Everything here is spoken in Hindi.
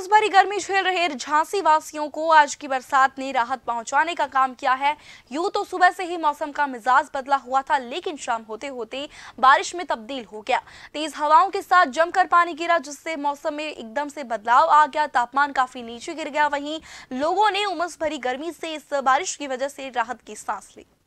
वापस भरी गर्मी झेल रहे झांसी वासियों को आज की बरसात ने राहत पहुंचाने का काम किया है यूं तो सुबह से ही मौसम का मिजाज बदला हुआ था लेकिन शाम होते होते बारिश में तब्दील हो गया तेज हवाओं के साथ जमकर पानी गिरा जिससे मौसम में एकदम से बदलाव आ गया तापमान काफी नीचे गिर गया वहीं लोगों ने उमस भरी गर्मी से इस बारिश की वजह से राहत की सांस ली